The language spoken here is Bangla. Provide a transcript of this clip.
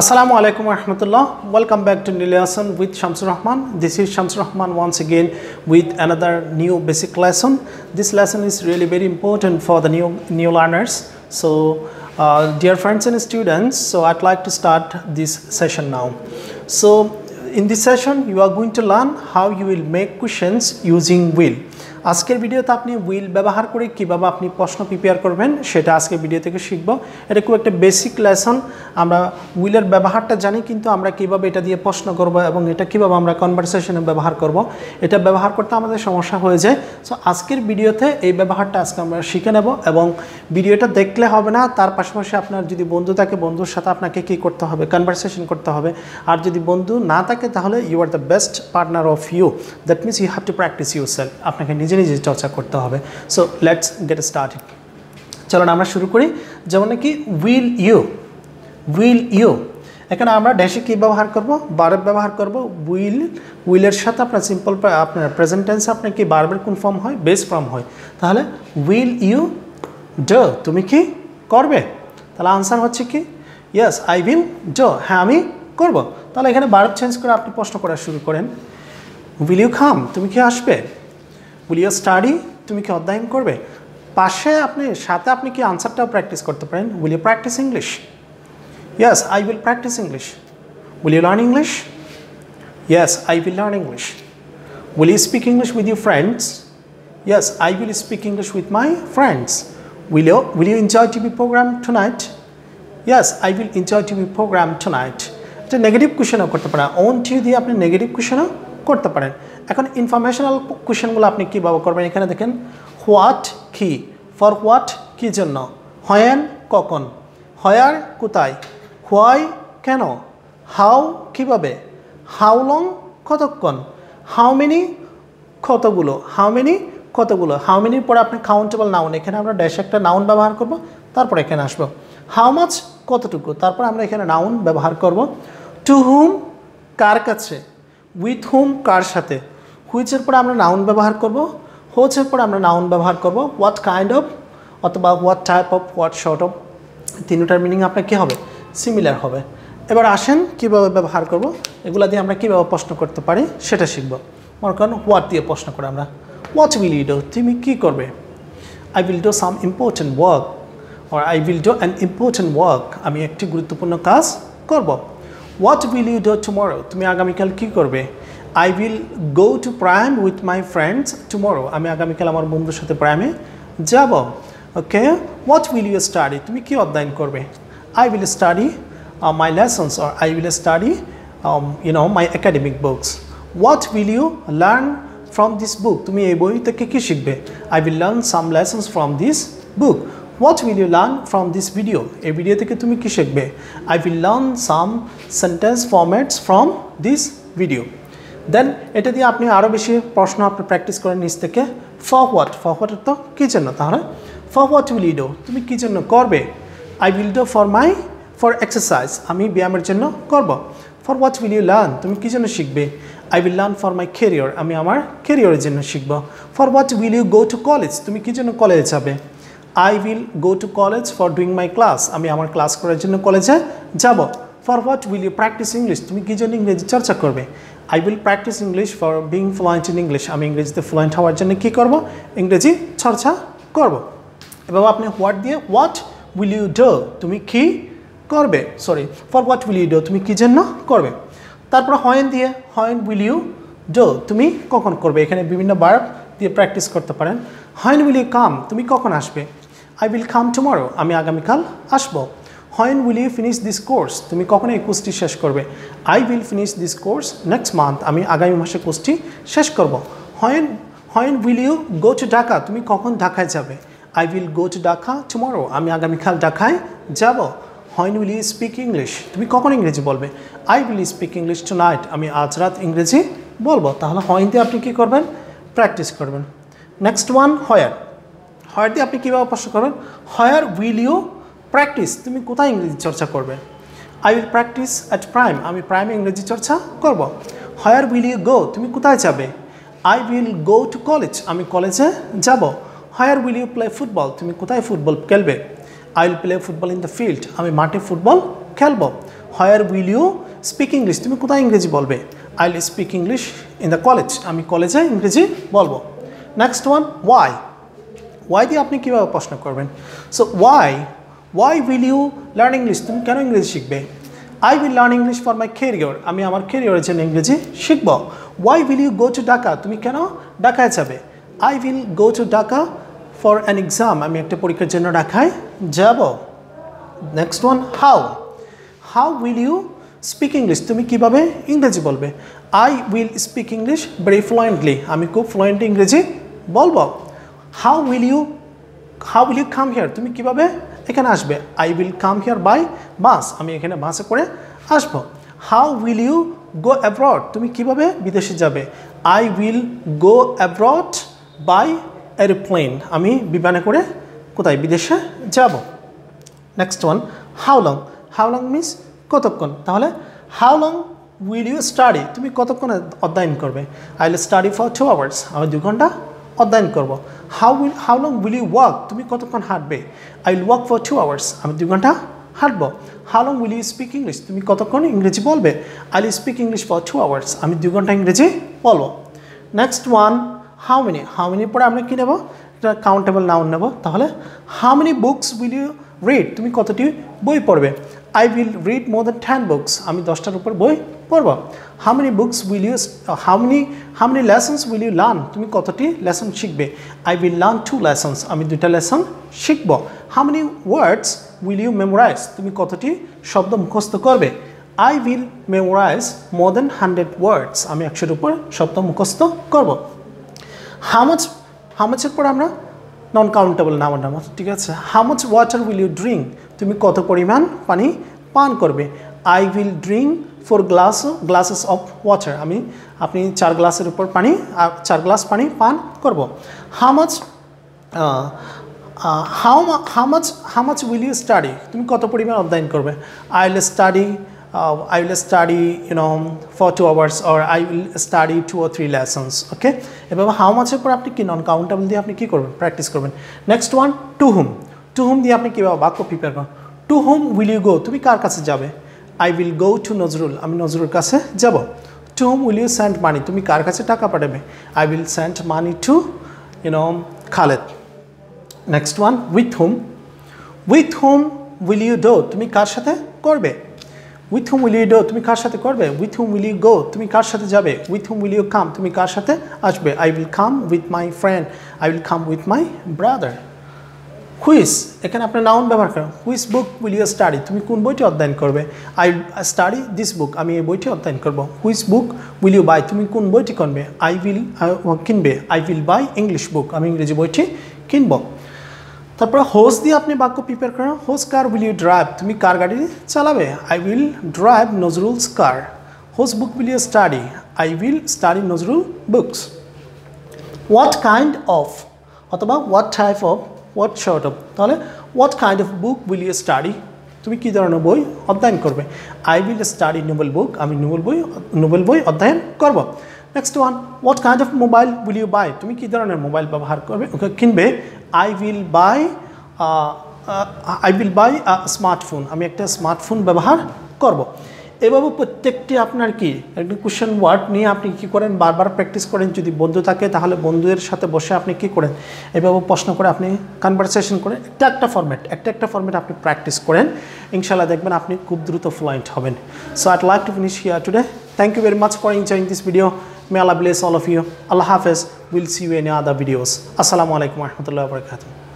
Assalamu alaikum warahmatullah. Welcome back to Nilayasan with Shamsur Rahman. This is Shamsur Rahman once again with another new basic lesson. This lesson is really very important for the new new learners. So, uh, dear friends and students, so I'd like to start this session now. So, in this session, you are going to learn how you will make questions using will. আজকের ভিডিওতে আপনি উইল ব্যবহার করে কীভাবে আপনি প্রশ্ন প্রিপেয়ার করবেন সেটা আজকের ভিডিও থেকে শিখব এটা খুব একটা বেসিক লেসন আমরা উইলের ব্যবহারটা জানি কিন্তু আমরা কীভাবে এটা দিয়ে প্রশ্ন করব এবং এটা কীভাবে আমরা কনভারসেশনে ব্যবহার করব এটা ব্যবহার করতে আমাদের সমস্যা হয়ে যায় সো আজকের ভিডিওতে এই ব্যবহারটা আজকে আমরা শিখে নেব এবং ভিডিওটা দেখলে হবে না তার পাশাপাশি আপনার যদি বন্ধু থাকে বন্ধুর সাথে আপনাকে কি করতে হবে কনভারসেশন করতে হবে আর যদি বন্ধু না থাকে তাহলে you are the best partner of you that means you have to practise yourself আপনাকে নিজে নিজে চর্চা করতে হবে সো লেটস গেট স্টার্টেড চলুন আমরা শুরু করি যেমন নাকি উইল ইউ উইল ইউ এখানে আমরা ড্যাশে কী ব্যবহার করব বারব ব্যবহার করব উইল উইলের সাথে আপনার সিম্পল আপনার প্রেজেন্টেন্স আপনার কি বার্বের কোন ফর্ম হয় বেস ফর্ম হয় তাহলে উইল ইউ ড তুমি কি করবে তাহলে আনসার হচ্ছে কি ইয়াস আই উইল ড হ্যাঁ আমি করব তাহলে এখানে বারব চেঞ্জ করে আপনি প্রশ্ন করা শুরু করেন উইল ইউ খাম তুমি কি আসবে উইল ইউ স্টাডি তুমি কি অধ্যয়ন করবে পাশে আপনি সাথে আপনি কি আনসারটাও প্র্যাকটিস করতে পারেন will you practice English yes I will practice English will you learn English yes I will learn English will you speak English with you friends yes I will speak English with my friends will you enjoy TV programme tonight yes I will enjoy TV programme tonight এটা নেগেটিভ কোশ্চেনও করতে পারেন ওন টিউ দিয়ে আপনি নেগেটিভ কোশ্চেনও করতে পারেন এখন ইনফরমেশনাল কোয়েশনগুলো আপনি কীভাবে করবেন এখানে দেখেন হোয়াট কি ফর হোয়াট কী জন্য হয়েন কখন হয়ার কোথায় হোয়াই কেন হাউ কিভাবে হাউ লং কতক্ষণ হাউ মেনি কতগুলো হাউ মেনি কতগুলো হাউ মেনির পরে আপনি কাউন্টেবল নাউন এখানে আমরা ড্যাশ একটা নাউন ব্যবহার করব তারপর এখানে আসবো হাউ মাছ কতটুকু তারপর আমরা এখানে নাউন ব্যবহার করব টু হুম কার কাছে উইথ হোম কার সাথে হুইচের পরে আমরা নাউন ব্যবহার করব হোচের পরে আমরা নাউন ব্যবহার করব হোয়াট কাইন্ড অফ অথবা what type of what sort of তিনটার মিনিং আপনার কী হবে সিমিলার হবে এবার আসেন কিভাবে ব্যবহার করব এগুলো দিয়ে আমরা কীভাবে প্রশ্ন করতে পারি সেটা শিখব মনে করেন হোয়াট দিয়ে প্রশ্ন করে আমরা হোয়াট উইল ইউ ডো তুমি কী করবে I will do some important work or I will do an important work আমি একটি গুরুত্বপূর্ণ কাজ করব what will you do tomorrow তুমি আগামীকাল কী করবে I will go to Prime with my friends tomorrow আমি আগামীকাল আমার বন্ধুর সাথে প্রাইমে যাব okay what will you study তুমি কি অধ্যয়ন করবে I will study my lessons or I will study you know my academic books what will you learn from this book তুমি এই বই থেকে কী শিখবে I will learn some lessons from this book What will you learn from this video? এই ভিডিও থেকে তুমি কি শিখবে? I will learn some sentence formats from this video. দেন এটা দিয়ে আপনি আরও বেশি প্রশ্ন আপনি প্র্যাকটিস করেন নিজ থেকে ফরওয়ার্ড ফরওয়ার্ডের তো কী জন্য তাহলে ফরওয়ার্ড উইল ইউ ডো তুমি কী জন্য করবে I will do for my for exercise আমি ব্যায়ামের জন্য করব for what will you learn তুমি কী জন্য শিখবে I will learn for my career আমি আমার কেরিয়ারের জন্য শিখব for what will you go to college তুমি কী জন্য কলেজে যাবে I will go to college for doing my class আমি আমার ক্লাস করার জন্য কলেজে যাব for what will you practice English তুমি কী জন্য ইংরেজি চর্চা করবে I will practice English for being fluent in English আমি ইংরেজিতে ফ্লুয়েন্ট হওয়ার জন্য কী করব ইংরেজি চর্চা করব এবার আপনি হোয়াট দিয়ে হোয়াট উইল ইউ ডো তুমি কি করবে sorry for what will you do তুমি কী জন্য করবে তারপর হয়েন দিয়ে হয়েন উইল ইউ ডো তুমি কখন করবে এখানে বিভিন্ন বার দিয়ে প্র্যাকটিস করতে পারেন হয়েন উইল ইউ কাম তুমি কখন আসবে আই উইল কাম টুমারো আমি আগামীকাল আসব when will you finish this course তুমি কখন এই কোর্সটি শেষ করবে I will finish this course next month আমি আগামী মাসে কোর্সটি শেষ করব when when will you go to Dhaka তুমি কখন ঢাকায় যাবে I will go to Dhaka tomorrow আমি আগামীকাল ঢাকায় যাব when will you speak English তুমি কখন ইংরেজি বলবে I will speak English tonight আমি আজ রাত ইংরেজি বলবো তাহলে হোয়েন দিয়ে আপনি কী করবেন প্র্যাকটিস করবেন নেক্সট ওয়ান হোয়ার হয়ার দিয়ে আপনি কীভাবে প্রশ্ন করবেন হায়ার উইল ইউ প্র্যাকটিস তুমি কোথায় ইংরেজি চর্চা করবে I will practice at Prime আমি প্রাইমে ইংরেজি চর্চা করব হায়ার উইল ইউ গো তুমি কোথায় যাবে I will go to college আমি কলেজে যাব where will you play football তুমি কোথায় ফুটবল খেলবে I will play football in the field আমি মাঠে ফুটবল খেলব where will you speak English তুমি কোথায় ইংরেজি বলবে I will speak English in the college আমি কলেজে ইংরেজি বলবো নেক্সট ওয়ান ওয়াই ওয়াই দিয়ে আপনি কীভাবে প্রশ্ন করবেন so why why will you learn English তুমি কেন ইংরেজি শিখবে I will learn English for my career আমি আমার ক্যারিয়রের জন্য ইংরেজি শিখব why will you go to Dhaka তুমি কেন ঢাকায় যাবে I will go to Dhaka for an exam আমি একটা পরীক্ষার জন্য ঢাকায় যাব next one how how will you speak English তুমি কীভাবে ইংরেজি বলবে I will speak English very fluently আমি খুব ফ্লুয়েন্ট ইংরেজি বলবো how will you how will you come here তুমি কিভাবে এখানে আসবে I will come here by bus আমি এখানে বাসে করে আসব how will you go abroad তুমি কিভাবে বিদেশে যাবে I will go abroad by aeroplane আমি বিমানে করে কোথায় বিদেশে যাব next one how long how long মিস কতক্ষণ তাহলে how long will you study তুমি কতক্ষণ অধ্যয়ন করবে I will study for two hours আমি দু ঘন্টা অধ্যয়ন করব how will how long will you walk তুমি কতক্ষণ হাঁটবে I will walk for two hours আমি দু ঘন্টা হাঁটব how long will you speak English তুমি কতক্ষণ ইংরেজি বলবে I will speak English for two hours আমি দু ঘন্টা ইংরেজি বলবো next one how many how মেনির পরে আমরা কী নেব কাউন্টেবল নাউন নেব তাহলে how many books will you read তুমি কতটি বই পড়বে I will read more than 10 books. আমি দশটার উপর বই পড়ব how many books will you how many how many lessons will you learn তুমি কতটি লেসন শিখবে I will learn two lessons আমি দুইটা লেসন শিখব how many words will you memorise তুমি কতটি শব্দ মুখস্থ করবে I will memorise more than hundred words আমি একশোর উপর শব্দ মুখস্থ করব হামাচ হামাচের পর আমরা নন কাউন্টেবল নাম্বার নাম্বার ঠিক আছে how much water will you drink তুমি কত পরিমাণ পানি পান করবে I will drink four glass glasses of water আমি আপনি চার গ্লাসের উপর পানি চার গ্লাস পানি পান করব how much how how much how much will you study তুমি কত পরিমাণ অধ্যয়ন করবে I will study uh, I will study you know for two hours or I will study two or three lessons okay এভাবে how much এর পর আপনি কি নন কাউন্টেবল দিয়ে আপনি কি করবেন প্র্যাকটিস করবেন next one to whom to whom দিয়ে আপনি কীভাবে বাক্য প্রিপেয়ার করবেন to whom will you go তুমি কার কাছে যাবে I will go to Nazrul আমি নজরুল কাছে যাব to whom will you send money তুমি কার কাছে টাকা পাঠাবে I will send money to you know Khaled next one with whom with whom will you do তুমি কার সাথে করবে with whom will you do তুমি কার সাথে করবে with whom will you go তুমি কার সাথে যাবে with whom will you come তুমি কার সাথে আসবে I will come with my friend I will come with my brother whose এখানে আপনার নাউন ব্যবহার করেন হুইস বুক উইল ইউ স্টাডি তুমি কোন বইটি অধ্যয়ন করবে আই স্টাডি দিস বুক আমি এই বইটি অধ্যয়ন করবো হুইস বুক উইল ইউ বাই তুমি কোন বইটি কিনবে আই উইল কিনবে I will buy English book আমি ইংরেজি বইটি কিনবো তারপরে হোস দিয়ে আপনি বাক্য প্রিপেয়ার করেন whose car will you drive তুমি কার গাড়ি চালাবে I will drive Nazrul's car whose book will you study I will study Nazrul books what kind of অথবা what type of what sort of তাহলে what kind of book will you study তুমি কী ধরনের বই অধ্যয়ন করবে I will study novel book আমি নোবেল বই নোবেল বই অধ্যয়ন করব next one what kind of mobile will you buy তুমি কী ধরনের মোবাইল ব্যবহার করবে কিনবে I will buy I will buy smartphone আমি একটা স্মার্টফোন ব্যবহার করব। এভাবে প্রত্যেকটি আপনার কি একটি কোশ্চেন ওয়ার্ড নিয়ে আপনি কি করেন বারবার প্র্যাকটিস করেন যদি বন্ধু থাকে তাহলে বন্ধুদের সাথে বসে আপনি কি করেন এভাবে প্রশ্ন করে আপনি কনভারসেশন করেন একটা একটা ফর্ম্যাট একটা একটা ফর্ম্যাট আপনি প্র্যাকটিস করেন ইনশাল্লাহ দেখবেন আপনি খুব দ্রুত ফ্লুয়েন্ট হবেন so I'd like to finish here today thank you very much for enjoying this video May Allah bless all of you. Allah Hafiz. We'll see you in other videos. Assalamualaikum warahmatullahi wabarakatuh.